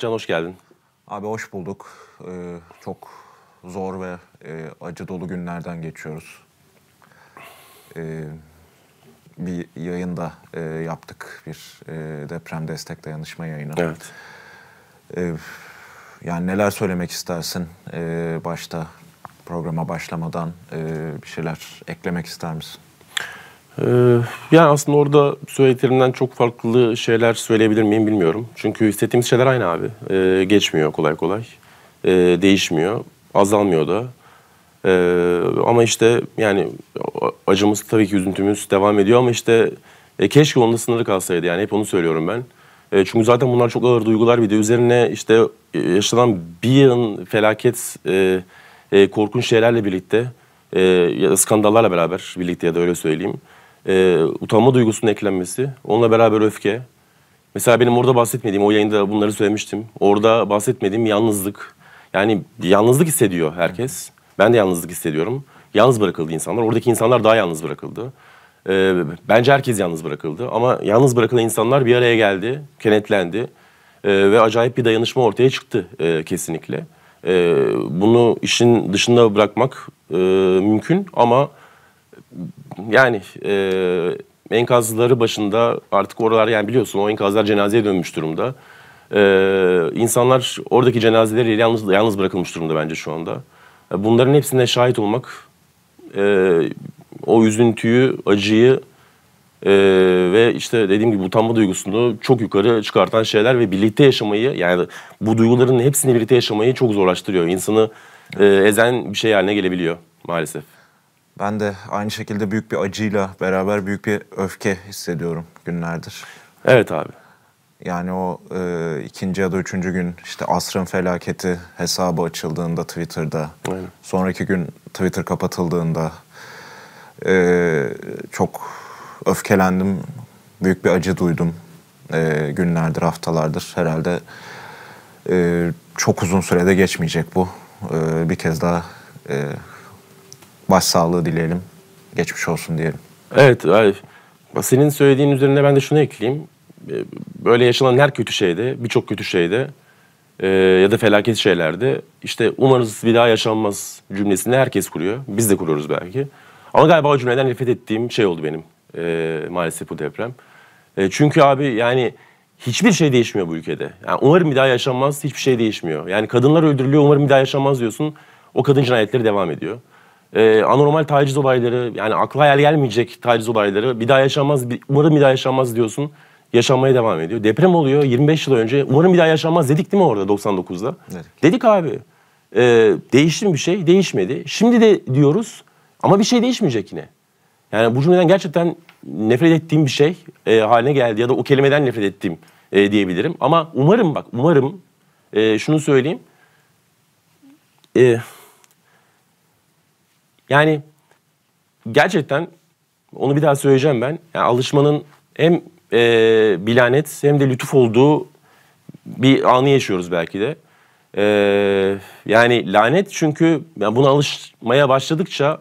Can hoş geldin. Abi hoş bulduk. Ee, çok zor ve e, acı dolu günlerden geçiyoruz. Ee, bir yayında e, yaptık bir e, deprem destek dayanışma yayını. Evet. Ee, yani neler söylemek istersin ee, başta programa başlamadan e, bir şeyler eklemek ister misin? Ee, yani aslında orada söylediklerimden çok farklı şeyler söyleyebilir miyim bilmiyorum. Çünkü hissettiğimiz şeyler aynı abi. Ee, geçmiyor kolay kolay. Ee, değişmiyor. Azalmıyor da. Ee, ama işte yani acımız tabii ki üzüntümüz devam ediyor ama işte e, keşke onun da sınırı kalsaydı. Yani hep onu söylüyorum ben. E, çünkü zaten bunlar çok ağır duygular bir de üzerine işte e, yaşanan bir yığın felaket e, e, korkunç şeylerle birlikte e, ya skandallarla beraber birlikte ya da öyle söyleyeyim e, utanma duygusunun eklenmesi, onunla beraber öfke. Mesela benim orada bahsetmediğim, o yayında bunları söylemiştim. Orada bahsetmediğim yalnızlık. Yani yalnızlık hissediyor herkes. Ben de yalnızlık hissediyorum. Yalnız bırakıldı insanlar. Oradaki insanlar daha yalnız bırakıldı. E, bence herkes yalnız bırakıldı. Ama yalnız bırakılan insanlar bir araya geldi, kenetlendi. E, ve acayip bir dayanışma ortaya çıktı e, kesinlikle. E, bunu işin dışında bırakmak e, mümkün ama yani e, enkazları başında artık oralar yani biliyorsun o enkazlar cenazeye dönmüş durumda. Ee, insanlar oradaki cenazeleri yalnız, yalnız bırakılmış durumda bence şu anda. E, bunların hepsine şahit olmak e, o üzüntüyü, acıyı e, ve işte dediğim gibi utanma duygusunu çok yukarı çıkartan şeyler ve birlikte yaşamayı yani bu duyguların hepsini birlikte yaşamayı çok zorlaştırıyor. İnsanı e, ezen bir şey haline gelebiliyor maalesef. Ben de aynı şekilde büyük bir acıyla beraber büyük bir öfke hissediyorum günlerdir. Evet abi. Yani o e, ikinci ya da üçüncü gün işte asrın felaketi hesabı açıldığında Twitter'da. Aynen. Sonraki gün Twitter kapatıldığında e, çok öfkelendim. Büyük bir acı duydum e, günlerdir, haftalardır. Herhalde e, çok uzun sürede geçmeyecek bu. E, bir kez daha... E, başsağlığı dileyelim. Geçmiş olsun diyelim. Evet Senin söylediğin üzerine ben de şunu ekleyeyim. Ee, böyle yaşanan her kötü şeyde, birçok kötü şeyde e, ya da felaket şeylerde işte umarız bir daha yaşanmaz cümlesini herkes kuruyor. Biz de kuruyoruz belki. Ama galiba o cümleden nefret ettiğim şey oldu benim e, maalesef bu deprem. E, çünkü abi yani hiçbir şey değişmiyor bu ülkede. Yani umarım bir daha yaşanmaz hiçbir şey değişmiyor. Yani kadınlar öldürülüyor umarım bir daha yaşanmaz diyorsun. O kadın cinayetleri devam ediyor e, anormal taciz olayları yani akla hayal gelmeyecek taciz olayları bir daha yaşanmaz umarım bir daha yaşanmaz diyorsun yaşanmaya devam ediyor. Deprem oluyor 25 yıl önce umarım bir daha yaşanmaz dedik değil mi orada 99'da? Evet. Dedik abi e, değişti mi bir şey değişmedi şimdi de diyoruz ama bir şey değişmeyecek yine. Yani bu cümleden gerçekten nefret ettiğim bir şey e, haline geldi ya da o kelimeden nefret ettiğim e, diyebilirim. Ama umarım bak umarım e, şunu söyleyeyim. E, yani gerçekten onu bir daha söyleyeceğim ben. Yani alışmanın hem e, bilanet hem de lütuf olduğu bir anı yaşıyoruz belki de. E, yani lanet çünkü yani buna alışmaya başladıkça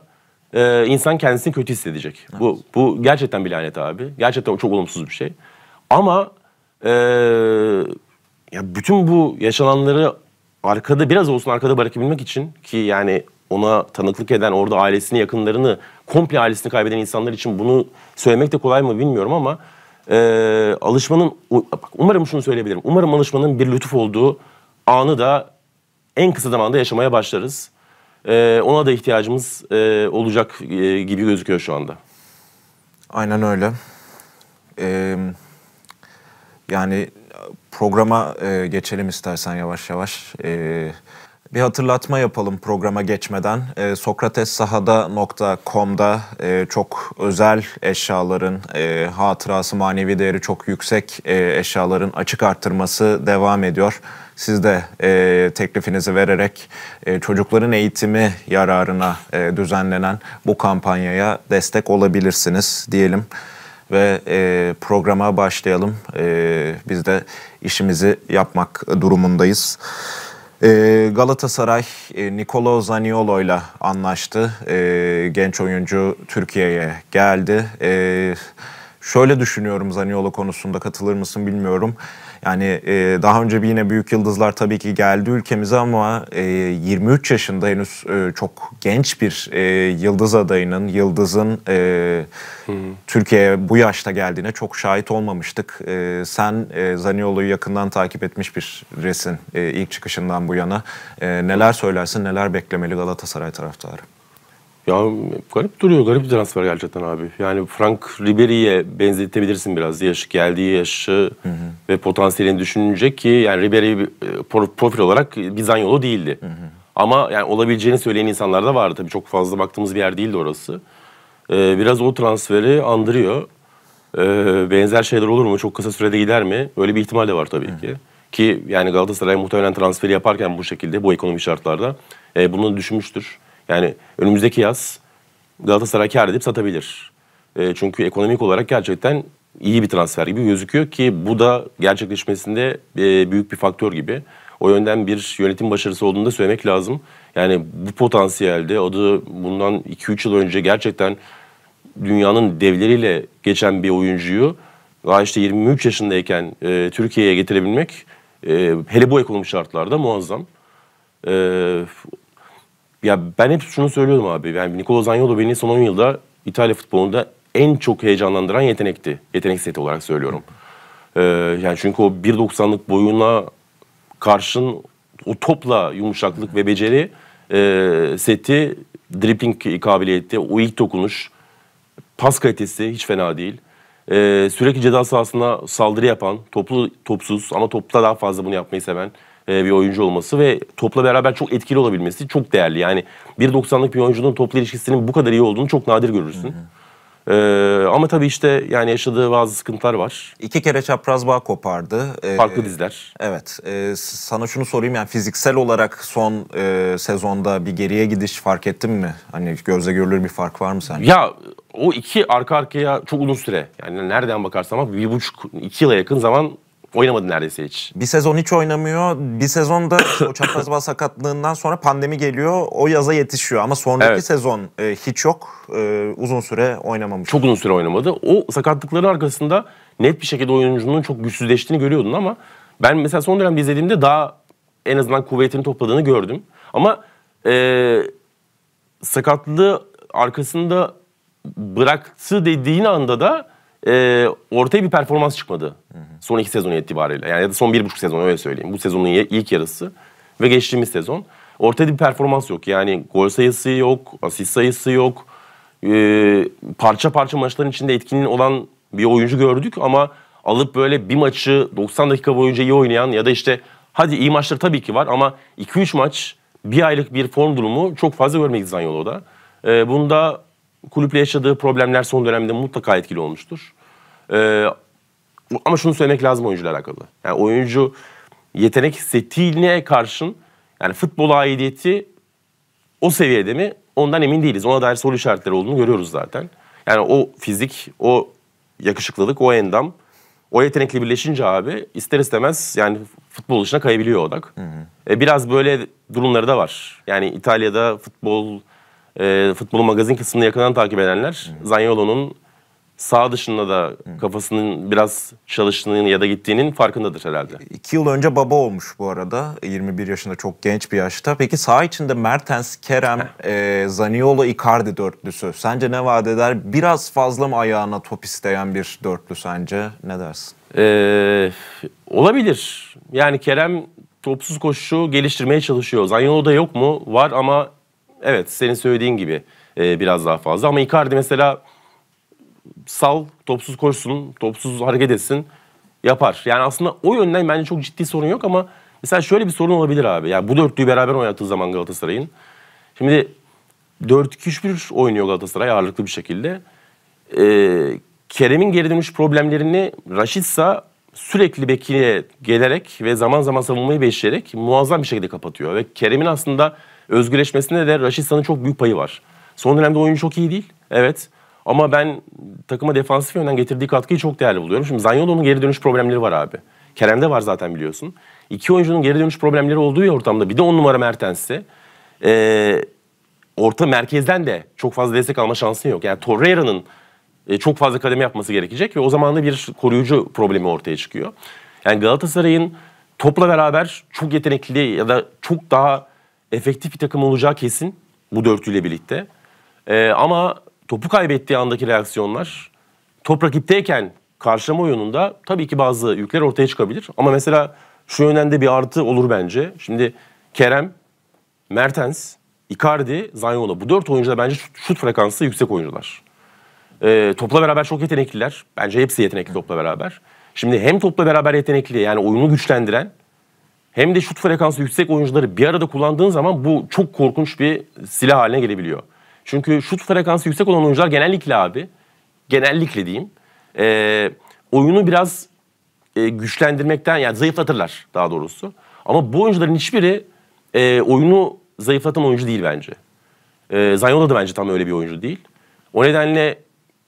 e, insan kendisini kötü hissedecek. Evet. Bu, bu gerçekten bir lanet abi. Gerçekten çok olumsuz bir şey. Ama e, ya bütün bu yaşananları arkada biraz olsun arkada bırakabilmek için ki yani ona tanıklık eden orada ailesini, yakınlarını, komple ailesini kaybeden insanlar için bunu söylemek de kolay mı bilmiyorum ama e, alışmanın, bak umarım şunu söyleyebilirim. Umarım alışmanın bir lütuf olduğu anı da en kısa zamanda yaşamaya başlarız. E, ona da ihtiyacımız e, olacak e, gibi gözüküyor şu anda. Aynen öyle. Ee, yani programa e, geçelim istersen yavaş yavaş. Ee, bir hatırlatma yapalım programa geçmeden. E, ee, Sokratessahada.com'da e, çok özel eşyaların, e, hatırası manevi değeri çok yüksek e, eşyaların açık arttırması devam ediyor. Siz de e, teklifinizi vererek e, çocukların eğitimi yararına e, düzenlenen bu kampanyaya destek olabilirsiniz diyelim ve e, programa başlayalım. E, biz de işimizi yapmak durumundayız. E, Galatasaray e, Nicolo Zaniolo ile anlaştı. Ee, genç oyuncu Türkiye'ye geldi. Ee, şöyle düşünüyorum Zaniolo konusunda katılır mısın bilmiyorum. Yani e, daha önce bir yine büyük yıldızlar tabii ki geldi ülkemize ama e, 23 yaşında henüz e, çok genç bir e, yıldız adayının, yıldızın e, Türkiye'ye bu yaşta geldiğine çok şahit olmamıştık. E, sen e, Zaniolo'yu yakından takip etmiş bir resin e, ilk çıkışından bu yana. E, neler söylersin, neler beklemeli Galatasaray taraftarı? Ya garip duruyor. Garip bir transfer gerçekten abi. Yani Frank Ribery'e benzetebilirsin biraz. Yaşı geldiği yaşı hı hı. ve potansiyelini düşününce ki yani Ribery e, profil olarak Bizanyolu değildi. Hı hı. Ama yani olabileceğini söyleyen insanlar da vardı. Tabii çok fazla baktığımız bir yer değildi orası. Ee, biraz o transferi andırıyor. Ee, benzer şeyler olur mu? Çok kısa sürede gider mi? Öyle bir ihtimal de var tabii hı. ki. Ki yani Galatasaray muhtemelen transferi yaparken bu şekilde bu ekonomi şartlarda e, bunu düşünmüştür. Yani önümüzdeki yaz Galatasaray kar edip satabilir. E, çünkü ekonomik olarak gerçekten iyi bir transfer gibi gözüküyor ki bu da gerçekleşmesinde e, büyük bir faktör gibi. O yönden bir yönetim başarısı olduğunu da söylemek lazım. Yani bu potansiyelde adı bundan 2-3 yıl önce gerçekten dünyanın devleriyle geçen bir oyuncuyu daha işte 23 yaşındayken e, Türkiye'ye getirebilmek e, hele bu ekonomik şartlarda muazzam. E, ya ben hep şunu söylüyordum abi. Yani Nikola Zaniolo beni son 10 yılda İtalya futbolunda en çok heyecanlandıran yetenekti. Yetenek seti olarak söylüyorum. Ee, yani çünkü o 1.90'lık boyuna karşın o topla yumuşaklık ve beceri e, seti, dribbling kabiliyeti, o ilk dokunuş, pas kalitesi hiç fena değil. Ee, sürekli ceza sahasına saldırı yapan, toplu topsuz ama topta daha fazla bunu yapmayı seven e, bir oyuncu olması ve topla beraber çok etkili olabilmesi çok değerli. Yani 1.90'lık bir oyuncunun topla ilişkisinin bu kadar iyi olduğunu çok nadir görürsün. Hı hı. Ee, ama tabii işte yani yaşadığı bazı sıkıntılar var. İki kere çapraz bağ kopardı. Ee, Farklı dizler. Evet. E, sana şunu sorayım yani fiziksel olarak son e, sezonda bir geriye gidiş fark ettin mi? Hani gözle görülür bir fark var mı sence? Ya o iki arka arkaya çok uzun süre. Yani nereden bakarsan bak bir buçuk, iki yıla yakın zaman Oynamadı neredeyse hiç. Bir sezon hiç oynamıyor. Bir sezon da çapraz bağ sakatlığından sonra pandemi geliyor. O yaza yetişiyor ama sonraki Evet. sezon e, hiç yok. E, uzun süre oynamamış. Çok uzun süre oynamadı. O sakatlıkları arkasında net bir şekilde oyuncunun çok güçsüzleştiğini görüyordun ama ben mesela son dönemde izlediğimde daha en azından kuvvetini topladığını gördüm. Ama eee sakatlığı arkasında bıraktı dediğin anda da e, ortaya bir performans çıkmadı. Hı hı. Son iki sezon itibariyle. Yani ya da son bir buçuk sezon öyle söyleyeyim. Bu sezonun ilk yarısı ve geçtiğimiz sezon. Ortada bir performans yok. Yani gol sayısı yok, asist sayısı yok. E, parça parça maçların içinde etkinliğin olan bir oyuncu gördük ama alıp böyle bir maçı 90 dakika boyunca iyi oynayan ya da işte hadi iyi maçlar tabii ki var ama 2-3 maç bir aylık bir form durumu çok fazla görmek Zanyolo'da. E, bunda kulüple yaşadığı problemler son dönemde mutlaka etkili olmuştur. Ee, ama şunu söylemek lazım oyuncuyla alakalı. Yani oyuncu yetenek setiline karşın yani futbol aidiyeti o seviyede mi ondan emin değiliz. Ona dair soru işaretleri olduğunu görüyoruz zaten. Yani o fizik, o yakışıklılık, o endam, o yetenekli birleşince abi ister istemez yani futbol dışına kayabiliyor odak. Hı hı. E, biraz böyle durumları da var. Yani İtalya'da futbol e, ee, futbolun magazin kısmını yakından takip edenler hmm. Zanyolo'nun sağ dışında da kafasının biraz çalıştığının ya da gittiğinin farkındadır herhalde. İki yıl önce baba olmuş bu arada. 21 yaşında çok genç bir yaşta. Peki sağ içinde Mertens, Kerem, e, Zaniolo, Icardi dörtlüsü. Sence ne vaat eder? Biraz fazla mı ayağına top isteyen bir dörtlü sence? Ne dersin? Ee, olabilir. Yani Kerem topsuz koşu geliştirmeye çalışıyor. Zaniolo da yok mu? Var ama evet senin söylediğin gibi e, biraz daha fazla. Ama Icardi mesela sal, topsuz koşsun, topsuz hareket etsin yapar. Yani aslında o yönden bence çok ciddi sorun yok ama mesela şöyle bir sorun olabilir abi. Yani bu dörtlüyü beraber oynattığı zaman Galatasaray'ın. Şimdi 4-2-3-1 oynuyor Galatasaray ağırlıklı bir şekilde. Ee, Kerem'in geri dönüş problemlerini Raşitsa sürekli bekiye gelerek ve zaman zaman savunmayı beşleyerek muazzam bir şekilde kapatıyor. Ve Kerem'in aslında özgürleşmesinde de Raşistan'ın çok büyük payı var. Son dönemde oyun çok iyi değil. Evet. Ama ben takıma defansif yönden getirdiği katkıyı çok değerli buluyorum. Şimdi Zanyolo'nun geri dönüş problemleri var abi. Kerem'de var zaten biliyorsun. İki oyuncunun geri dönüş problemleri olduğu ya ortamda. Bir de on numara Mertens'i. Ee, orta merkezden de çok fazla destek alma şansın yok. Yani Torreira'nın e, çok fazla kademe yapması gerekecek ve o zaman da bir koruyucu problemi ortaya çıkıyor. Yani Galatasaray'ın topla beraber çok yetenekli ya da çok daha efektif bir takım olacağı kesin bu dörtlüyle birlikte. Ee, ama topu kaybettiği andaki reaksiyonlar top rakipteyken karşılama oyununda tabii ki bazı yükler ortaya çıkabilir. Ama mesela şu yönde bir artı olur bence. Şimdi Kerem, Mertens, Icardi, Zanyolo bu dört oyuncu da bence şut, şut frekansı yüksek oyuncular. Ee, topla beraber çok yetenekliler. Bence hepsi yetenekli topla beraber. Şimdi hem topla beraber yetenekli yani oyunu güçlendiren hem de şut frekansı yüksek oyuncuları bir arada kullandığın zaman bu çok korkunç bir silah haline gelebiliyor. Çünkü şut frekansı yüksek olan oyuncular genellikle abi, genellikle diyeyim, e, oyunu biraz e, güçlendirmekten yani zayıflatırlar daha doğrusu. Ama bu oyuncuların hiçbiri e, oyunu zayıflatan oyuncu değil bence. E, Zanyola da bence tam öyle bir oyuncu değil. O nedenle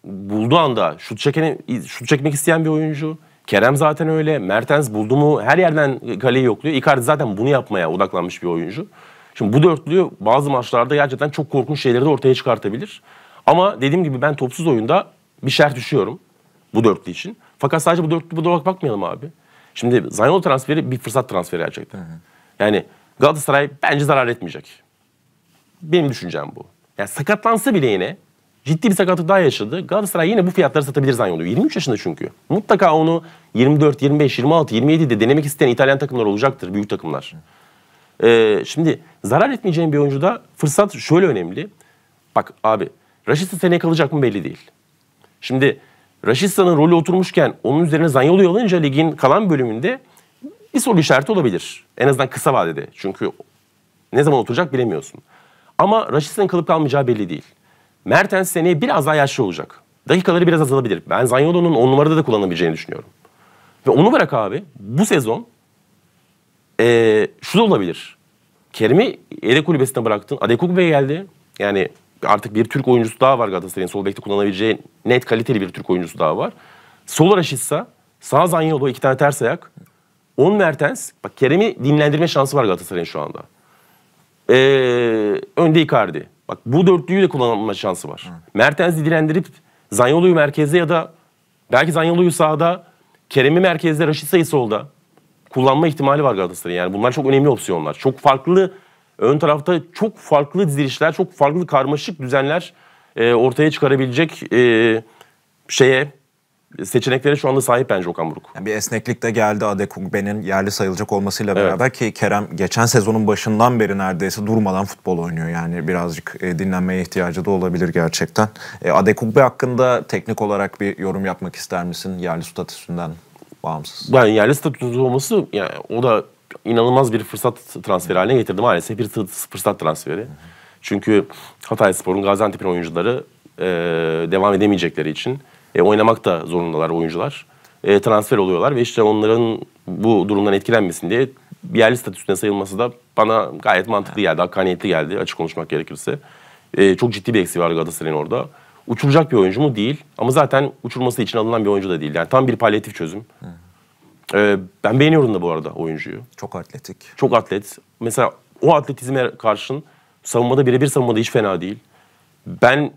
bulduğu anda şut, çekeni, şut çekmek isteyen bir oyuncu. Kerem zaten öyle. Mertens buldu mu her yerden kaleyi yokluyor. Icardi zaten bunu yapmaya odaklanmış bir oyuncu. Şimdi bu dörtlü bazı maçlarda gerçekten çok korkunç şeyleri de ortaya çıkartabilir. Ama dediğim gibi ben topsuz oyunda bir şer düşüyorum bu dörtlü için. Fakat sadece bu dörtlü bu olarak bakmayalım abi. Şimdi Zaniolo transferi bir fırsat transferi gerçekten. Yani Galatasaray bence zarar etmeyecek. Benim düşüncem bu. Yani sakatlansa bile yine ciddi bir sakatlık daha yaşadı. Galatasaray yine bu fiyatları satabilir Zanyolu. 23 yaşında çünkü. Mutlaka onu 24, 25, 26, 27 de denemek isteyen İtalyan takımlar olacaktır. Büyük takımlar. Ee, şimdi zarar etmeyeceğin bir oyuncuda fırsat şöyle önemli. Bak abi Raşitsa seneye kalacak mı belli değil. Şimdi Raşitsa'nın rolü oturmuşken onun üzerine Zanyolu alınca ligin kalan bölümünde bir soru işareti olabilir. En azından kısa vadede. Çünkü ne zaman oturacak bilemiyorsun. Ama Raşitsa'nın kalıp kalmayacağı belli değil. Mertens seneye biraz daha yaşlı olacak. Dakikaları biraz azalabilir. Ben Zanyolo'nun 10 numarada da kullanabileceğini düşünüyorum. Ve onu bırak abi. Bu sezon ee, şu da olabilir. Kerim'i yedek kulübesine bıraktın. Adekugbe geldi. Yani artık bir Türk oyuncusu daha var Galatasaray'ın sol bekte kullanabileceği net kaliteli bir Türk oyuncusu daha var. Sol Raşitsa, sağ Zanyolo iki tane ters ayak. 10 Mertens. Bak Kerem'i dinlendirme şansı var Galatasaray'ın şu anda. Ee, önde Icardi. Bak bu dörtlüyü de kullanma şansı var. Hı. Mertens'i direndirip Zanyolu'yu merkeze ya da belki Zanyolu'yu sağda, Kerem'i merkezde, Raşit Say'ı solda kullanma ihtimali var Galatasaray'ın. Yani bunlar çok önemli opsiyonlar. Çok farklı ön tarafta çok farklı dizilişler, çok farklı karmaşık düzenler e, ortaya çıkarabilecek e, şeye seçeneklere şu anda sahip bence Okan Buruk. Yani bir esneklik de geldi Adekugbe'nin yerli sayılacak olmasıyla evet. beraber ki Kerem geçen sezonun başından beri neredeyse durmadan futbol oynuyor. Yani birazcık e, dinlenmeye ihtiyacı da olabilir gerçekten. E, Adekugbe hakkında teknik olarak bir yorum yapmak ister misin yerli statüsünden bağımsız? Yani yerli statüsü olması yani o da inanılmaz bir fırsat transferi haline getirdi maalesef bir fırsat transferi. Çünkü Hatay Spor'un Gaziantep'in oyuncuları e, devam edemeyecekleri için e, oynamak da zorundalar oyuncular. E, transfer oluyorlar ve işte onların bu durumdan etkilenmesin diye yerli statüsüne sayılması da bana gayet mantıklı geldi. Hakkaniyetli geldi açık konuşmak gerekirse. E, çok ciddi bir eksiği var Galatasaray'ın orada. Uçuracak bir oyuncu mu? Değil. Ama zaten uçurması için alınan bir oyuncu da değil. Yani tam bir palyatif çözüm. E, ben beğeniyorum da bu arada oyuncuyu. Çok atletik. Çok atlet. Mesela o atletizme karşın savunmada birebir savunmada hiç fena değil. Ben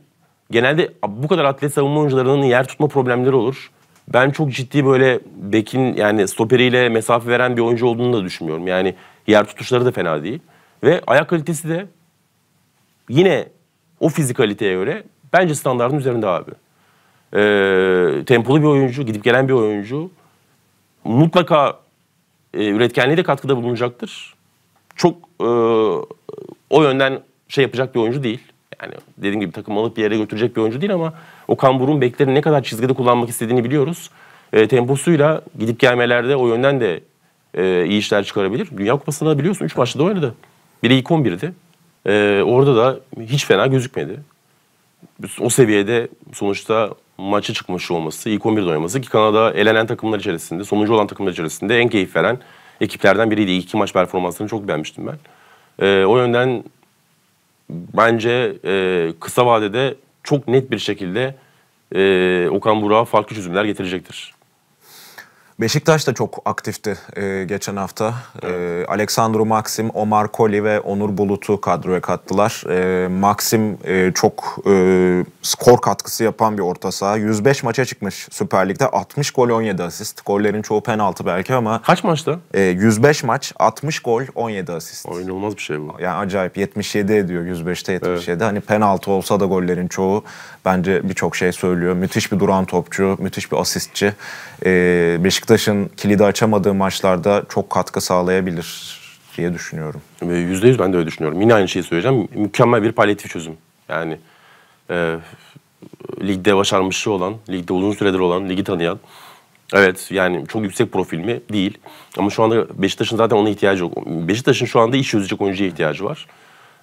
genelde bu kadar atlet savunma oyuncularının yer tutma problemleri olur. Ben çok ciddi böyle bekin yani stoperiyle mesafe veren bir oyuncu olduğunu da düşünmüyorum. Yani yer tutuşları da fena değil. Ve ayak kalitesi de yine o fizikaliteye göre bence standartın üzerinde abi. Ee, tempolu bir oyuncu, gidip gelen bir oyuncu mutlaka e, üretkenliğe de katkıda bulunacaktır. Çok e, o yönden şey yapacak bir oyuncu değil. Yani dediğim gibi takım alıp bir yere götürecek bir oyuncu değil ama Okan Burun beklerini ne kadar çizgide kullanmak istediğini biliyoruz. E, temposuyla gidip gelmelerde o yönden de e, iyi işler çıkarabilir. Dünya Kupası'nda da biliyorsun 3 maçta da oynadı. Biri ilk 11'di. E, orada da hiç fena gözükmedi. O seviyede sonuçta maçı çıkmış olması, ilk 11'de oynaması ki Kanada elenen takımlar içerisinde, sonuncu olan takımlar içerisinde en keyif veren ekiplerden biriydi. İlk iki maç performanslarını çok beğenmiştim ben. E, o yönden bence e, kısa vadede çok net bir şekilde e, Okan Burak'a farklı çözümler getirecektir. Beşiktaş da çok aktifti e, geçen hafta. Evet. E, Aleksandru Maxim, Omar Koli ve Onur Bulut'u kadroya kattılar. E, Maxim e, çok e, skor katkısı yapan bir orta saha. 105 maça çıkmış Süper Lig'de. 60 gol 17 asist. Gollerin çoğu penaltı belki ama... Kaç maçta? E, 105 maç, 60 gol 17 asist. Oynanılmaz bir şey bu. Yani acayip. 77 ediyor 105'te 77. Evet. Hani penaltı olsa da gollerin çoğu bence birçok şey söylüyor. Müthiş bir duran topçu, müthiş bir asistçi. E, Beşiktaş Beşiktaş'ın kilidi açamadığı maçlarda çok katkı sağlayabilir diye düşünüyorum. Yüzde yüz ben de öyle düşünüyorum. Yine aynı şeyi söyleyeceğim. Mükemmel bir palyatif çözüm. Yani e, ligde başarmışı olan, ligde uzun süredir olan, ligi tanıyan. Evet yani çok yüksek profil mi? Değil. Ama şu anda Beşiktaş'ın zaten ona ihtiyacı yok. Beşiktaş'ın şu anda iş çözecek oyuncuya ihtiyacı var.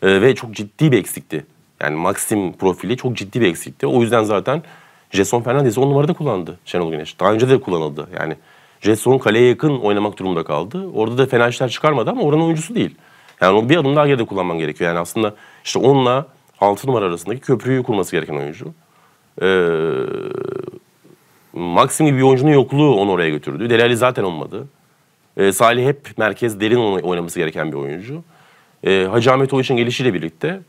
E, ve çok ciddi bir eksikti. Yani Maxim profili çok ciddi bir eksikti. O yüzden zaten Jason Fernandez'i on numarada kullandı Şenol Güneş. Daha önce de kullanıldı. Yani Jetson kaleye yakın oynamak durumunda kaldı. Orada da fena işler çıkarmadı ama oranın oyuncusu değil. Yani onu bir adım daha geride kullanman gerekiyor. Yani aslında işte onunla 6 numara arasındaki köprüyü kurması gereken oyuncu. Ee, Maxim gibi bir oyuncunun yokluğu onu oraya götürdü. Delali zaten olmadı. Ee, Salih hep merkez derin oynaması gereken bir oyuncu. Ee, Hacı Ahmet Oğuz'un gelişiyle birlikte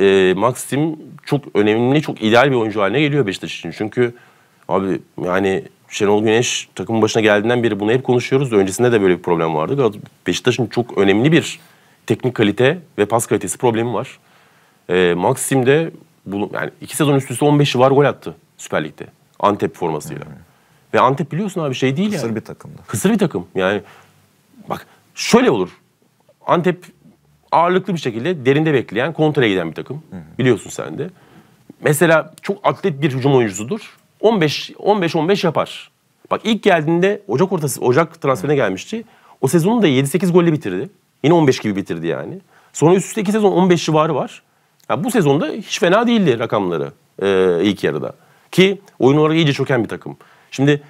e, Maxim çok önemli, çok ideal bir oyuncu haline geliyor Beşiktaş için. Çünkü abi yani Şenol Güneş takımın başına geldiğinden beri bunu hep konuşuyoruz. öncesinde de böyle bir problem vardı. Beşiktaş'ın çok önemli bir teknik kalite ve pas kalitesi problemi var. E, Maxim de bu, yani iki sezon üst üste 15 var gol attı Süper Lig'de. Antep formasıyla. Hmm. Ve Antep biliyorsun abi şey değil Kısır yani. Kısır bir takımda. Kısır bir takım. Yani bak şöyle olur. Antep ağırlıklı bir şekilde derinde bekleyen, kontraya giden bir takım. Hı hı. Biliyorsun sen de. Mesela çok atlet bir hücum oyuncusudur. 15 15 15 yapar. Bak ilk geldiğinde Ocak ortası Ocak transferine gelmişti. O sezonu da 7-8 golle bitirdi. Yine 15 gibi bitirdi yani. Sonra üst üste iki sezon 15 civarı var. Ya bu sezonda hiç fena değildi rakamları e, ilk yarıda. Ki oyun olarak iyice çöken bir takım. Şimdi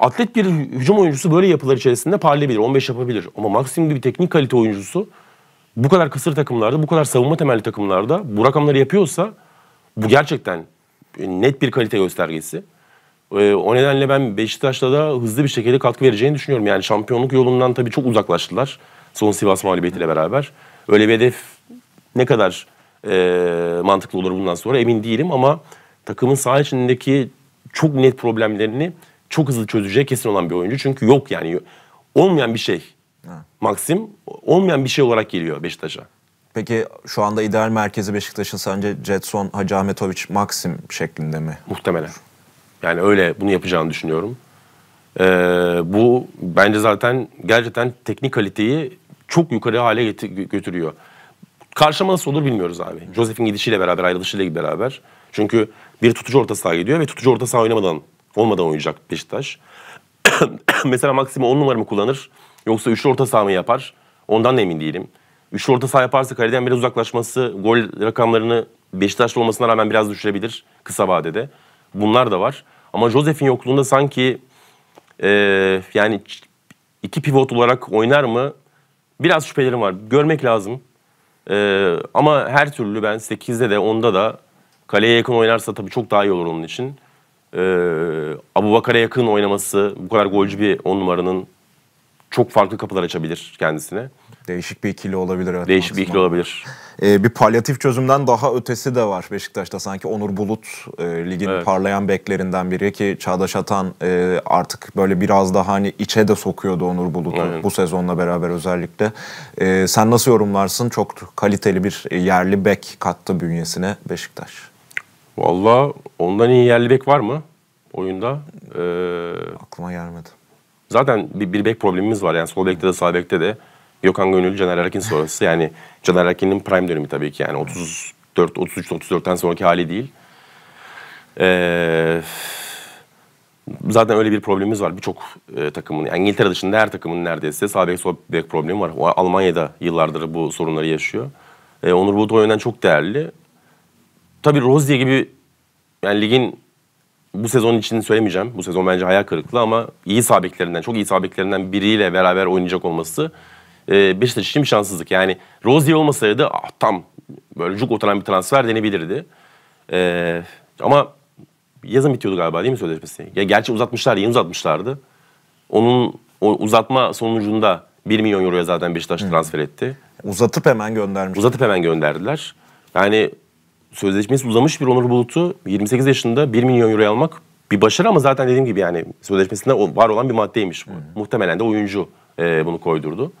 atlet bir hücum oyuncusu böyle yapılar içerisinde parlayabilir. 15 yapabilir. Ama Maxim gibi teknik kalite oyuncusu bu kadar kısır takımlarda, bu kadar savunma temelli takımlarda bu rakamları yapıyorsa bu gerçekten e, net bir kalite göstergesi. E, o nedenle ben Beşiktaş'ta da hızlı bir şekilde katkı vereceğini düşünüyorum. Yani şampiyonluk yolundan tabii çok uzaklaştılar. Son Sivas mağlubiyetiyle beraber. Öyle bir hedef ne kadar e, mantıklı olur bundan sonra emin değilim ama takımın saha içindeki çok net problemlerini çok hızlı çözeceği kesin olan bir oyuncu. Çünkü yok yani olmayan bir şey. Ha. Maxim olmayan bir şey olarak geliyor Beşiktaş'a. Peki şu anda ideal merkezi Beşiktaş'ın sence Jetson, Hacı Ahmetoviç, Maxim şeklinde mi? Muhtemelen. Yani öyle bunu yapacağını düşünüyorum. Ee, bu bence zaten gerçekten teknik kaliteyi çok yukarı hale götürüyor. Karşıma nasıl olur bilmiyoruz abi. Joseph'in gidişiyle beraber, ayrılışıyla beraber. Çünkü bir tutucu orta saha gidiyor ve tutucu orta saha oynamadan, olmadan oynayacak Beşiktaş. Mesela Maxim'i 10 numara mı kullanır yoksa 3 orta saha mı yapar? Ondan da emin değilim. 3 orta saha yaparsa kaleden biraz uzaklaşması gol rakamlarını Beşiktaşlı olmasına rağmen biraz düşürebilir kısa vadede. Bunlar da var. Ama Josef'in yokluğunda sanki e, yani iki pivot olarak oynar mı? Biraz şüphelerim var. Görmek lazım. E, ama her türlü ben 8'de de 10'da da kaleye yakın oynarsa tabii çok daha iyi olur onun için. E, Abu Bakar'a yakın oynaması bu kadar golcü bir 10 numaranın çok farklı kapılar açabilir kendisine. Değişik bir ikili olabilir. Evet, Değişik bir ikili olabilir. Ee, bir palyatif çözümden daha ötesi de var Beşiktaş'ta. Sanki Onur Bulut e, ligin evet. parlayan beklerinden biri ki Çağdaş Atan e, artık böyle biraz daha hani içe de sokuyordu Onur Bulut'u Aynen. bu sezonla beraber özellikle. E, sen nasıl yorumlarsın? Çok kaliteli bir yerli bek kattı bünyesine Beşiktaş. Valla ondan iyi yerli bek var mı oyunda? Ee, Aklıma gelmedi. Zaten bir, bir bek problemimiz var yani sol bekte de sağ bekte de. Gökhan Gönül, Caner Erkin sonrası yani Caner Erkin'in prime dönemi tabii ki yani 34, 33, 34'ten sonraki hali değil. Ee, zaten öyle bir problemimiz var birçok e, takımın. Yani İngiltere dışında her takımın neredeyse sağ bek sol bek problemi var. O, Almanya'da yıllardır bu sorunları yaşıyor. E, Onur Bulut o yönden çok değerli. Tabii Rozier gibi yani ligin bu sezon için söylemeyeceğim. Bu sezon bence hayal kırıklığı ama iyi sabitlerinden çok iyi sabitlerinden biriyle beraber oynayacak olması e, Beşiktaş için bir şanssızlık. Yani Rozier olmasaydı ah, tam böyle cuk oturan bir transfer denebilirdi. E, ama yazın bitiyordu galiba değil mi sözleşmesi? Ya gerçi uzatmışlar, yeni uzatmışlardı. Onun o uzatma sonucunda 1 milyon euroya zaten Beşiktaş Hı. transfer etti. Uzatıp hemen göndermiş. Uzatıp hemen gönderdiler. Yani sözleşmesi uzamış bir Onur Bulut'u 28 yaşında 1 milyon euroya almak bir başarı ama zaten dediğim gibi yani sözleşmesinde var olan bir maddeymiş bu. Hı. Muhtemelen de oyuncu e, bunu koydurdu.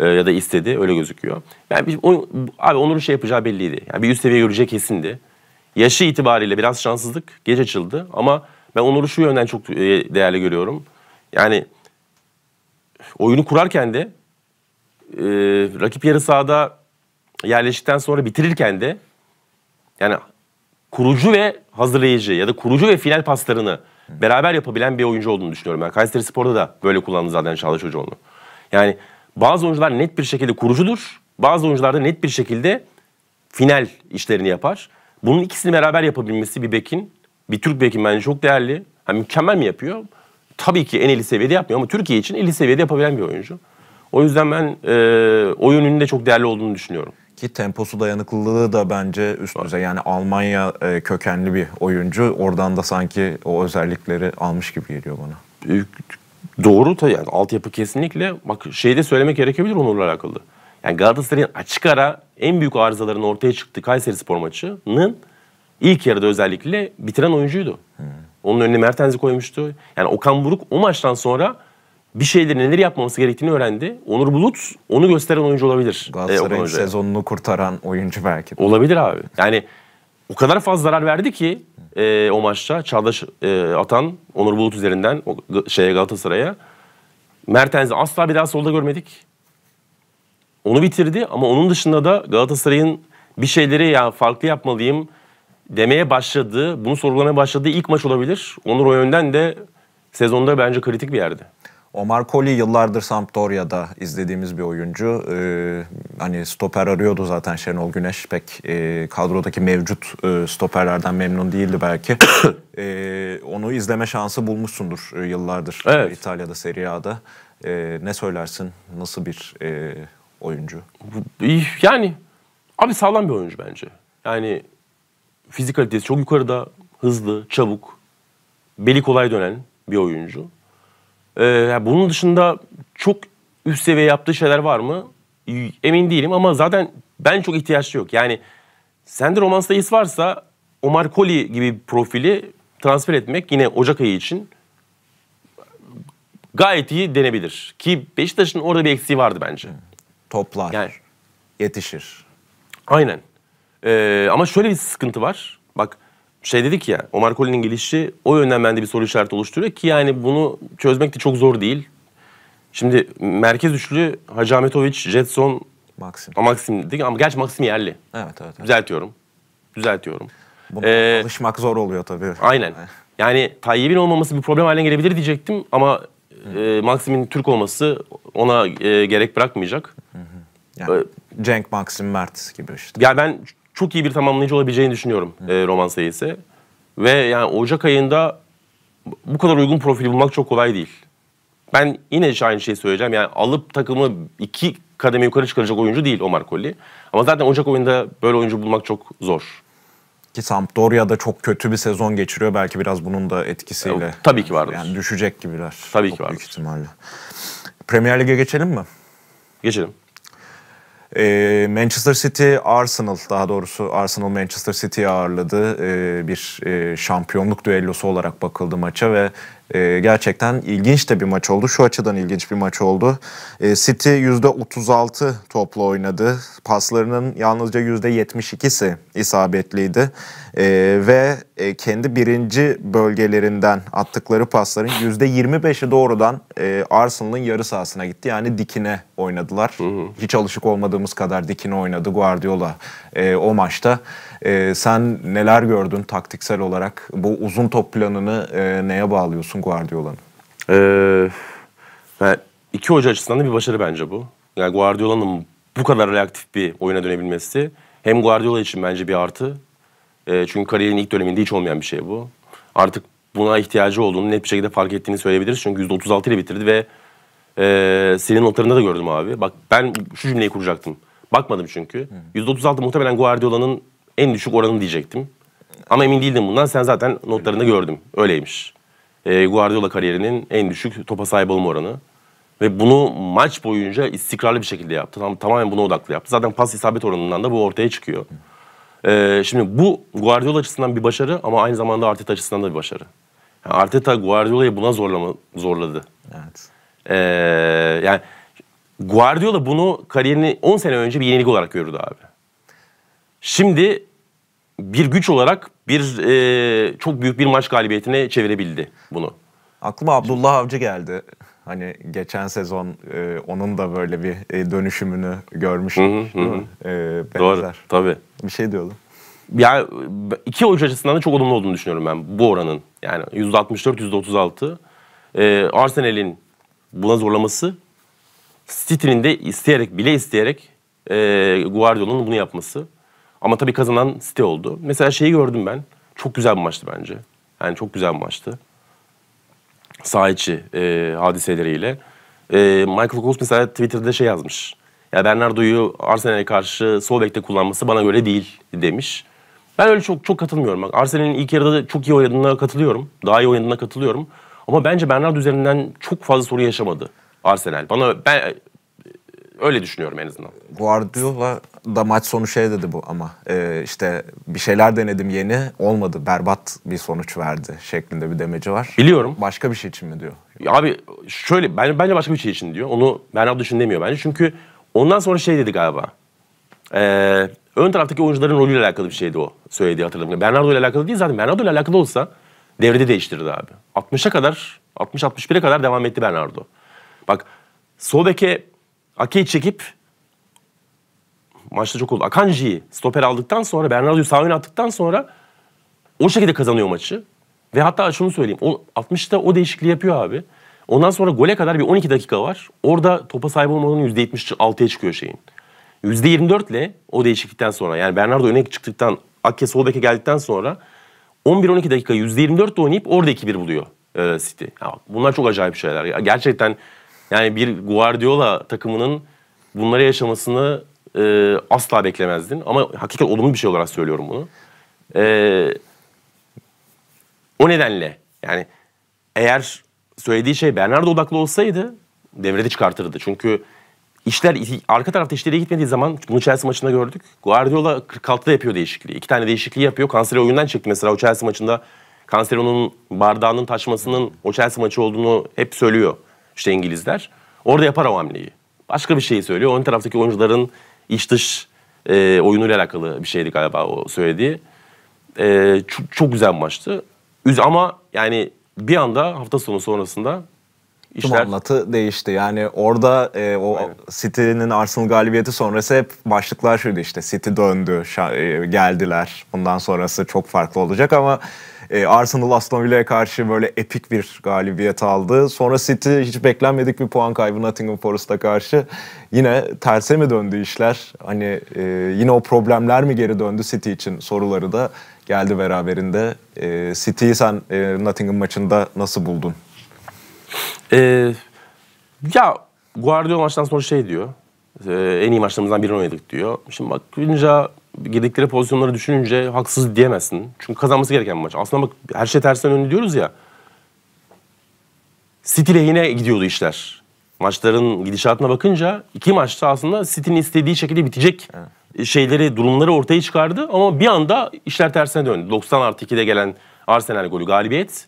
E, ya da istedi öyle gözüküyor. Yani bir, o, abi Onur'un şey yapacağı belliydi. Yani bir üst seviye göreceği kesindi. Yaşı itibariyle biraz şanssızlık geç açıldı ama ben Onur'u şu yönden çok e, değerli görüyorum. Yani oyunu kurarken de e, rakip yarı sahada yerleştikten sonra bitirirken de yani kurucu ve hazırlayıcı ya da kurucu ve final paslarını beraber yapabilen bir oyuncu olduğunu düşünüyorum. Yani Kayseri Spor'da da böyle kullandı zaten Çağla Çocuğoğlu. Yani bazı oyuncular net bir şekilde kurucudur. Bazı oyuncular da net bir şekilde final işlerini yapar. Bunun ikisini beraber yapabilmesi bir bekin, bir Türk bekin bence çok değerli. Ha, mükemmel mi yapıyor? Tabii ki en eli seviyede yapmıyor ama Türkiye için eli seviyede yapabilen bir oyuncu. O yüzden ben e, o yönünün çok değerli olduğunu düşünüyorum. Ki temposu dayanıklılığı da bence üst düzey. Yani Almanya e, kökenli bir oyuncu. Oradan da sanki o özellikleri almış gibi geliyor bana. E, Doğru tabii yani altyapı kesinlikle. Bak şeyde söylemek gerekebilir onunla alakalı. Yani Galatasaray'ın açık ara en büyük arızaların ortaya çıktığı Kayseri Spor maçının ilk yarıda özellikle bitiren oyuncuydu. Hmm. Onun önüne Mertens'i koymuştu. Yani Okan Buruk o maçtan sonra bir şeyleri neler yapmaması gerektiğini öğrendi. Onur Bulut onu gösteren oyuncu olabilir. Ee, Galatasaray'ın e, sezonunu kurtaran oyuncu belki. De. Olabilir abi. Yani o kadar fazla zarar verdi ki e, o maçta Çağdaş e, Atan Onur Bulut üzerinden o, şeye Galatasaray'a Mertens'i asla bir daha solda görmedik. Onu bitirdi ama onun dışında da Galatasaray'ın bir şeyleri ya farklı yapmalıyım demeye başladığı, bunu sorgulamaya başladığı ilk maç olabilir. Onur o yönden de sezonda bence kritik bir yerde. Omar Colley yıllardır Sampdoria'da izlediğimiz bir oyuncu. Ee, hani stoper arıyordu zaten Şenol Güneş. Pek e, kadrodaki mevcut e, stoperlerden memnun değildi belki. e, onu izleme şansı bulmuşsundur e, yıllardır evet. İtalya'da Serie A'da. E, ne söylersin? Nasıl bir e, oyuncu? Yani abi sağlam bir oyuncu bence. Yani fizik kalitesi çok yukarıda. Hızlı, çabuk, beli kolay dönen bir oyuncu. Ee, bunun dışında çok üst seviye yaptığı şeyler var mı? Emin değilim ama zaten ben çok ihtiyaçlı yok. Yani sende romansta his varsa Omar Koli gibi profili transfer etmek yine Ocak ayı için gayet iyi denebilir. Ki Beşiktaş'ın orada bir eksiği vardı bence. Toplar. Yani. Yetişir. Aynen. Ee, ama şöyle bir sıkıntı var şey dedik ya o Marcolin'in gelişi o yönden bende bir soru işareti oluşturuyor ki yani bunu çözmek de çok zor değil. Şimdi merkez üçlü Hacı Jetson, Maxim. Ama Maxim dedik ama gerçi Maxim yerli. Evet, evet, evet. Düzeltiyorum. Düzeltiyorum. Buna ee, alışmak zor oluyor tabii. Aynen. Yani Tayyip'in olmaması bir problem haline gelebilir diyecektim ama e, Maxim'in Türk olması ona e, gerek bırakmayacak. Hı hı. Yani, ee, Cenk Maxim Mert gibi işte. Ya ben çok iyi bir tamamlayıcı olabileceğini düşünüyorum e, roman serisi. Ve yani Ocak ayında bu kadar uygun profil bulmak çok kolay değil. Ben yine aynı şeyi söyleyeceğim. Yani alıp takımı iki kademe yukarı çıkaracak oyuncu değil Omar Colli. Ama zaten Ocak oyunda böyle oyuncu bulmak çok zor. Ki Sampdoria'da çok kötü bir sezon geçiriyor. Belki biraz bunun da etkisiyle. E, tabii ki vardır. Yani düşecek gibiler. Tabii ki vardır. Büyük ihtimalle. Premier Lig'e geçelim mi? Geçelim. E, Manchester City Arsenal daha doğrusu Arsenal Manchester City'yi ağırladı. E, bir e, şampiyonluk düellosu olarak bakıldı maça ve e, gerçekten ilginç de bir maç oldu. Şu açıdan ilginç bir maç oldu. E, City %36 topla oynadı. Paslarının yalnızca %72'si isabetliydi. E, ve e, kendi birinci bölgelerinden attıkları pasların %25'i doğrudan e, Arsenal'ın yarı sahasına gitti. Yani dikine oynadılar. Hı hı. Hiç alışık olmadığımız kadar dikine oynadı Guardiola e, o maçta. E, sen neler gördün taktiksel olarak? Bu uzun top planını e, neye bağlıyorsun Guardiola'nın? Ee, yani hoca açısından da bir başarı bence bu. Yani Guardiola'nın bu kadar reaktif bir oyuna dönebilmesi hem Guardiola için bence bir artı. E, çünkü kariyerin ilk döneminde hiç olmayan bir şey bu. Artık buna ihtiyacı olduğunu net bir şekilde fark ettiğini söyleyebiliriz. Çünkü %36 ile bitirdi ve e, senin notlarında da gördüm abi. Bak ben şu cümleyi kuracaktım. Bakmadım çünkü. Hı. %36 muhtemelen Guardiola'nın en düşük oranı diyecektim. Ama emin değildim bundan. Sen zaten notlarını gördüm. Öyleymiş. E, Guardiola kariyerinin en düşük topa sahip olma oranı. Ve bunu maç boyunca istikrarlı bir şekilde yaptı. Tam, tamamen buna odaklı yaptı. Zaten pas isabet oranından da bu ortaya çıkıyor. E, şimdi bu Guardiola açısından bir başarı ama aynı zamanda Arteta açısından da bir başarı. Yani Arteta Guardiola'yı buna zorlama, zorladı. Evet. E, yani Guardiola bunu kariyerini 10 sene önce bir yenilik olarak gördü abi. Şimdi bir güç olarak bir e, çok büyük bir maç galibiyetine çevirebildi bunu. Aklıma Abdullah Avcı geldi. Hani geçen sezon e, onun da böyle bir e, dönüşümünü görmüştüm. Hı hı hı. E, Doğru, tabii. Bir şey diyordum. Yani iki oyuncu açısından da çok olumlu olduğunu düşünüyorum ben bu oranın. Yani %64, %36. E, Arsenal'in buna zorlaması City'nin de isteyerek bile isteyerek e, Guardiola'nın bunu yapması. Ama tabii kazanan City oldu. Mesela şeyi gördüm ben. Çok güzel bir maçtı bence. Yani çok güzel bir maçtı. Sağ içi e, hadiseleriyle. E, Michael Kors mesela Twitter'da şey yazmış. Ya Bernardo'yu Arsenal'e karşı sol bekte kullanması bana göre değil demiş. Ben öyle çok çok katılmıyorum. Bak Arsenal'in ilk yarıda çok iyi oynadığına katılıyorum. Daha iyi oynadığına katılıyorum. Ama bence Bernardo üzerinden çok fazla soru yaşamadı. Arsenal. Bana ben e, öyle düşünüyorum en azından. Guardiola da maç sonu şey dedi bu ama e, işte bir şeyler denedim yeni olmadı berbat bir sonuç verdi şeklinde bir demeci var. Biliyorum. Başka bir şey için mi diyor? Ya abi şöyle ben bence başka bir şey için diyor. Onu Bernardo için demiyor bence. Çünkü ondan sonra şey dedi galiba. E, ön taraftaki oyuncuların rolüyle alakalı bir şeydi o söylediği hatırladım. Bernardo ile alakalı değil zaten Bernardo ile alakalı olsa devrede değiştirdi abi. 60'a kadar 60-61'e kadar devam etti Bernardo. Bak sol beke Ake'yi çekip maçta çok oldu. Akanji'yi stoper aldıktan sonra Bernardo'yu sağ öne attıktan sonra o şekilde kazanıyor maçı. Ve hatta şunu söyleyeyim. O 60'ta o değişikliği yapıyor abi. Ondan sonra gole kadar bir 12 dakika var. Orada topa sahip olmanın %76'ya çıkıyor şeyin. %24 ile o değişiklikten sonra yani Bernardo öne çıktıktan Akke sol beke geldikten sonra 11-12 dakika %24 de oynayıp orada 2-1 buluyor e, City. Ya, bunlar çok acayip şeyler. Ya, gerçekten yani bir Guardiola takımının bunları yaşamasını e, asla beklemezdin. Ama hakikaten olumlu bir şey olarak söylüyorum bunu. E, o nedenle yani eğer söylediği şey Bernardo odaklı olsaydı devrede çıkartırdı. Çünkü işler arka tarafta işleri gitmediği zaman bunu Chelsea maçında gördük. Guardiola 46'da yapıyor değişikliği. İki tane değişikliği yapıyor. Cancelo oyundan çekti mesela o Chelsea maçında. onun bardağının taşmasının o Chelsea maçı olduğunu hep söylüyor işte İngilizler. Orada yapar o hamleyi. Başka bir şey söylüyor. onun taraftaki oyuncuların iç dış e, oyunuyla alakalı bir şeydi galiba o söylediği. E, çok, çok güzel maçtı. Üz ama yani bir anda hafta sonu sonrasında işler... Tüm anlatı değişti. Yani orada e, o City'nin Arsenal galibiyeti sonrası hep başlıklar şuydu işte. City döndü, e, geldiler. Bundan sonrası çok farklı olacak ama e, Arsenal Aston Villa'ya karşı böyle epik bir galibiyet aldı. Sonra City hiç beklenmedik bir puan kaybı Nottingham Forest'a karşı. Yine terse mi döndü işler? Hani e, yine o problemler mi geri döndü City için soruları da geldi beraberinde. E, City'yi sen e, Nottingham maçında nasıl buldun? Ee, ya Guardiola maçtan sonra şey diyor. E, en iyi maçlarımızdan birini oynadık diyor. Şimdi bakınca girdikleri pozisyonları düşününce haksız diyemezsin. Çünkü kazanması gereken bir maç. Aslında bak her şey tersine önlü diyoruz ya. City lehine gidiyordu işler. Maçların gidişatına bakınca iki maçta aslında City'nin istediği şekilde bitecek şeyleri, durumları ortaya çıkardı. Ama bir anda işler tersine döndü. 90 artı 2'de gelen Arsenal golü galibiyet.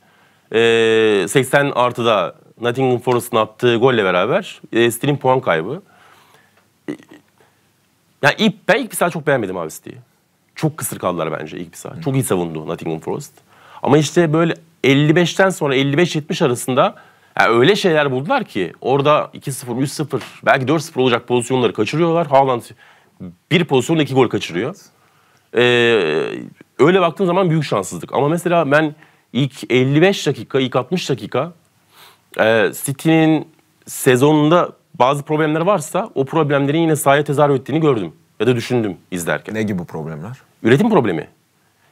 Ee, 80 artıda Nottingham Forest'ın attığı golle beraber e, City'nin puan kaybı. Yani ilk, ben ilk bir saat çok beğenmedim abi City'yi. Çok kısır kaldılar bence ilk bir saat. Çok iyi savundu Nottingham Forest. Ama işte böyle 55'ten sonra 55-70 arasında yani öyle şeyler buldular ki orada 2-0, 3-0 belki 4-0 olacak pozisyonları kaçırıyorlar. Haaland bir pozisyonda iki gol kaçırıyor. Ee, öyle baktığın zaman büyük şanssızlık. Ama mesela ben ilk 55 dakika, ilk 60 dakika e, City'nin sezonunda bazı problemler varsa o problemlerin yine sahaya tezahür ettiğini gördüm. Ya da düşündüm izlerken. Ne gibi problemler? Üretim problemi.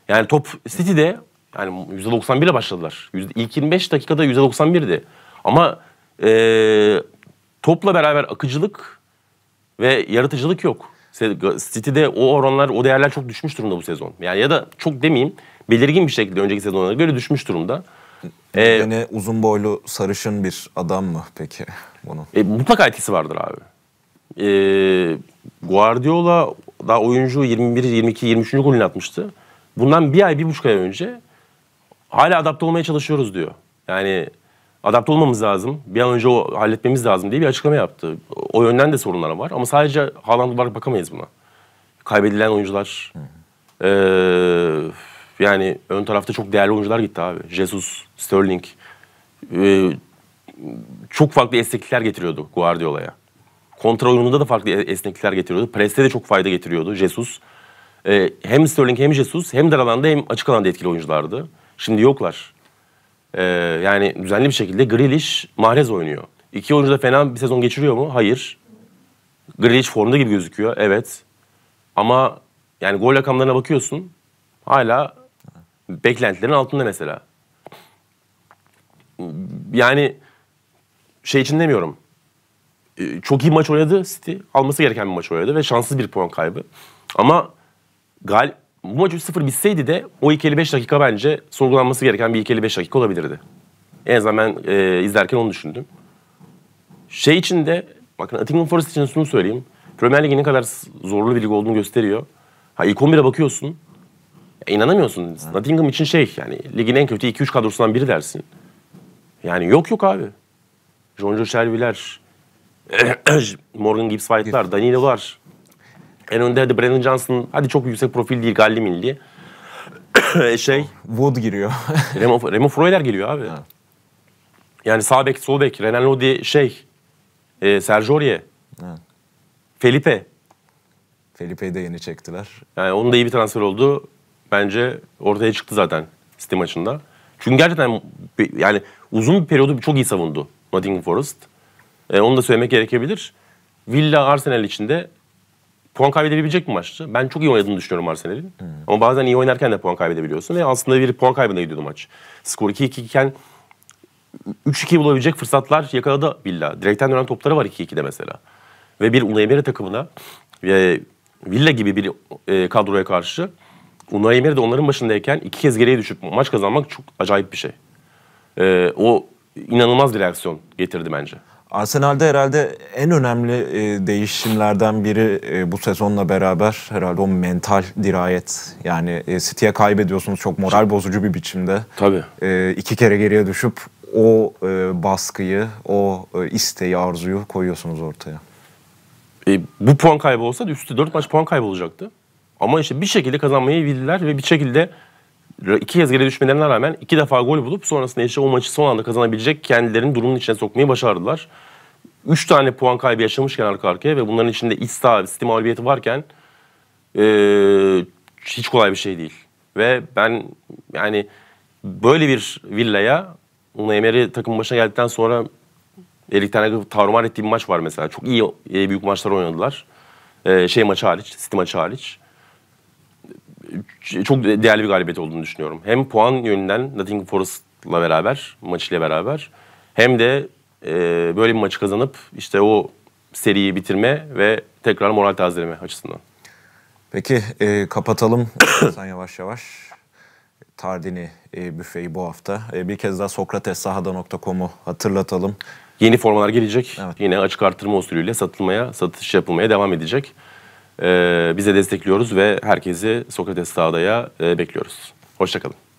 Yani top City'de yani %91 ile başladılar. İlk 25 dakikada %91'di. Ama e, topla beraber akıcılık ve yaratıcılık yok. City'de o oranlar, o değerler çok düşmüş durumda bu sezon. Yani ya da çok demeyeyim, belirgin bir şekilde önceki sezonlara göre düşmüş durumda. Ee, Yine uzun boylu sarışın bir adam mı peki? bunun. E, mutlaka etkisi vardır abi. E, Guardiola daha oyuncu 21, 22, 23. golünü atmıştı. Bundan bir ay, bir buçuk ay önce hala adapte olmaya çalışıyoruz diyor. Yani adapte olmamız lazım. Bir an önce o halletmemiz lazım diye bir açıklama yaptı. O yönden de sorunları var ama sadece Haaland olarak bakamayız buna. Kaybedilen oyuncular. Hı hı. E, yani ön tarafta çok değerli oyuncular gitti abi. Jesus, Sterling, e, çok farklı esneklikler getiriyordu Guardiola'ya. Kontrol oyununda da farklı esneklikler getiriyordu. Preste de çok fayda getiriyordu Jesus. Ee, hem Sterling hem Jesus hem dar alanda hem açık alanda etkili oyunculardı. Şimdi yoklar. Ee, yani düzenli bir şekilde Grealish, Mahrez oynuyor. İki oyuncu da fena bir sezon geçiriyor mu? Hayır. Grealish formda gibi gözüküyor. Evet. Ama yani gol rakamlarına bakıyorsun. Hala beklentilerin altında mesela. Yani şey için demiyorum. Ee, çok iyi maç oynadı City. Alması gereken bir maç oynadı ve şanssız bir puan kaybı. Ama gal bu maç 3-0 bitseydi de o ilk 55 dakika bence sorgulanması gereken bir ilk 55 dakika olabilirdi. En azından ben e, izlerken onu düşündüm. Şey için de bakın Nottingham Forest için şunu söyleyeyim. Premier Lig'in ne kadar zorlu bir lig olduğunu gösteriyor. Ha ilk 11'e bakıyorsun. Ya, inanamıyorsun. Nottingham için şey yani ligin en kötü 2-3 kadrosundan biri dersin. Yani yok yok abi. Jonjo Shelby'ler, Morgan Gibbs White'lar, Danilo'lar. En önde hadi Brandon Johnson. Hadi çok yüksek profil değil galli milli. E, şey. Wood giriyor. Remo, Remo Froyler geliyor abi. Ha. Yani sağ bek, sol bek. Renan Lodi şey. E, Sergio Aurier. Felipe. Felipe'yi de yeni çektiler. Yani onun da iyi bir transfer oldu. Bence ortaya çıktı zaten Steam maçında. Çünkü gerçekten yani uzun bir periyodu çok iyi savundu Nottingham Forest. E, onu da söylemek gerekebilir. Villa Arsenal içinde puan kaybedebilecek mi maçtı? Ben çok iyi oynadığını düşünüyorum Arsenal'in. Hmm. Ama bazen iyi oynarken de puan kaybedebiliyorsun. Ve aslında bir puan kaybına gidiyordu maç. Skor 2-2 iken 3-2 bulabilecek fırsatlar yakaladı Villa. Direkten dönen topları var 2-2'de mesela. Ve bir Unai Emery takımına ve Villa gibi bir e, kadroya karşı Unai Emery de onların başındayken iki kez geriye düşüp maç kazanmak çok acayip bir şey. Ee, o inanılmaz bir reaksiyon getirdi bence. Arsenal'de herhalde en önemli e, değişimlerden biri e, bu sezonla beraber herhalde o mental dirayet. Yani e, City'ye kaybediyorsunuz çok moral bozucu bir biçimde. Tabii. E, iki kere geriye düşüp o e, baskıyı, o e, isteği, arzuyu koyuyorsunuz ortaya. E, bu puan kaybı olsa üstü dört maç puan kaybı olacaktı. Ama işte bir şekilde kazanmayı bildiler ve bir şekilde iki kez geri düşmelerine rağmen iki defa gol bulup sonrasında işte o maçı son anda kazanabilecek kendilerinin durumun içine sokmayı başardılar. Üç tane puan kaybı yaşamışken arka arkaya ve bunların içinde iç saha, City mağlubiyeti varken ee, hiç kolay bir şey değil. Ve ben yani böyle bir villaya Unai Emery takım başına geldikten sonra Erik Ten tarumar ettiği bir maç var mesela. Çok iyi büyük maçlar oynadılar. Ee, şey maçı hariç, City maçı hariç çok değerli bir galibiyet olduğunu düşünüyorum. Hem puan yönünden Nottingham Forest'la beraber, maçıyla beraber hem de e, böyle bir maçı kazanıp işte o seriyi bitirme ve tekrar moral tazeleme açısından. Peki e, kapatalım sen yavaş yavaş. Tardini e, büfeyi bu hafta. E, bir kez daha Sokrates sokratessahada.com'u hatırlatalım. Yeni formalar gelecek. Evet. Yine açık artırma usulüyle satılmaya, satış yapılmaya devam edecek. Ee, Bize destekliyoruz ve herkesi Sokrates Sağda'ya e, bekliyoruz. Hoşçakalın.